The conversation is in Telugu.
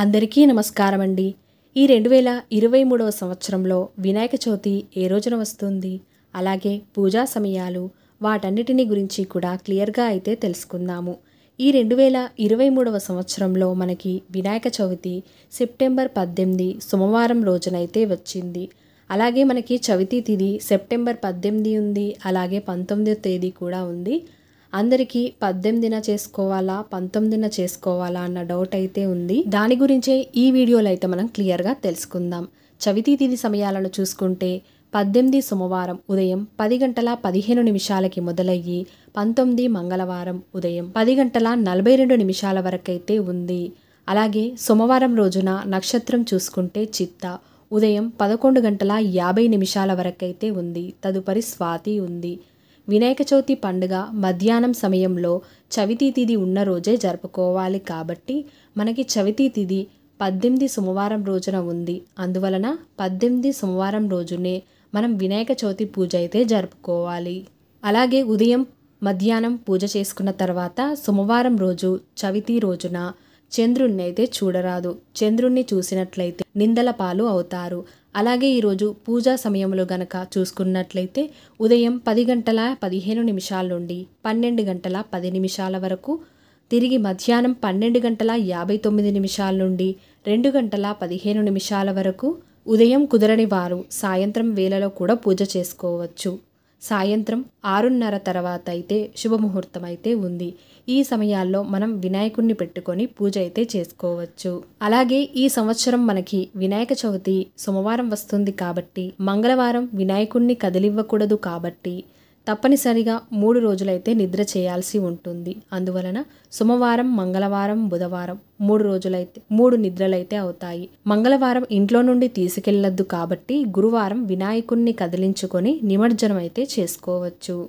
అందరికీ నమస్కారం అండి ఈ రెండు వేల ఇరవై మూడవ సంవత్సరంలో వినాయక చవితి ఏ రోజున వస్తుంది అలాగే పూజా సమయాలు వాటన్నిటిని గురించి కూడా క్లియర్గా అయితే తెలుసుకుందాము ఈ రెండు వేల ఇరవై మూడవ సంవత్సరంలో మనకి వినాయక చవితి సెప్టెంబర్ పద్దెనిమిది సోమవారం రోజునైతే వచ్చింది అలాగే మనకి చవితి తిది సెప్టెంబర్ పద్దెనిమిది ఉంది అలాగే పంతొమ్మిదో తేదీ కూడా ఉంది అందరికీ పద్దెనిమిదిన చేసుకోవాలా పంతొమ్మిదిన చేసుకోవాలా అన్న డౌట్ అయితే ఉంది దాని గురించే ఈ వీడియోలో అయితే మనం క్లియర్గా తెలుసుకుందాం చవితి తిథి సమయాలను చూసుకుంటే పద్దెనిమిది సోమవారం ఉదయం పది గంటల పదిహేను నిమిషాలకి మొదలయ్యి పంతొమ్మిది మంగళవారం ఉదయం పది గంటల నలభై రెండు నిమిషాల వరకైతే ఉంది అలాగే సోమవారం రోజున నక్షత్రం చూసుకుంటే చిత్త ఉదయం పదకొండు గంటల యాభై నిమిషాల వరకైతే ఉంది తదుపరి స్వాతి ఉంది వినాయక చవితి పండుగ మధ్యాహ్నం సమయంలో చవితి తిథి ఉన్న రోజే జరుపుకోవాలి కాబట్టి మనకి చవితి తిథి పద్దెనిమిది సోమవారం రోజున ఉంది అందువలన పద్దెనిమిది సోమవారం రోజునే మనం వినాయక చవితి పూజ అయితే జరుపుకోవాలి అలాగే ఉదయం మధ్యాహ్నం పూజ చేసుకున్న తర్వాత సోమవారం రోజు చవితి రోజున చంద్రుణ్ణైతే చూడరాదు చంద్రుణ్ణి చూసినట్లయితే నిందల పాలు అవుతారు అలాగే ఈరోజు పూజా సమయంలో గనక చూసుకున్నట్లయితే ఉదయం పది గంటల పదిహేను నిమిషాల నుండి పన్నెండు గంటల పది నిమిషాల వరకు తిరిగి మధ్యాహ్నం పన్నెండు గంటల యాభై తొమ్మిది నిమిషాల నుండి రెండు గంటల పదిహేను నిమిషాల వరకు ఉదయం కుదరని వారు సాయంత్రం వేళలో కూడా పూజ చేసుకోవచ్చు సాయంత్రం ఆరున్నర తర్వాత అయితే శుభముహూర్తం అయితే ఉంది ఈ సమయాల్లో మనం వినాయకుణ్ణి పెట్టుకొని పూజ అయితే చేసుకోవచ్చు అలాగే ఈ సంవత్సరం మనకి వినాయక చవితి సోమవారం వస్తుంది కాబట్టి మంగళవారం వినాయకుణ్ణి కదిలివ్వకూడదు కాబట్టి తప్పనిసరిగా మూడు రోజులైతే నిద్ర చేయాల్సి ఉంటుంది అందువలన సోమవారం మంగళవారం బుధవారం మూడు రోజులైతే మూడు నిద్రలైతే అవుతాయి మంగళవారం ఇంట్లో నుండి తీసుకెళ్లొద్దు కాబట్టి గురువారం వినాయకుణ్ణి కదిలించుకొని నిమజ్జనం అయితే చేసుకోవచ్చు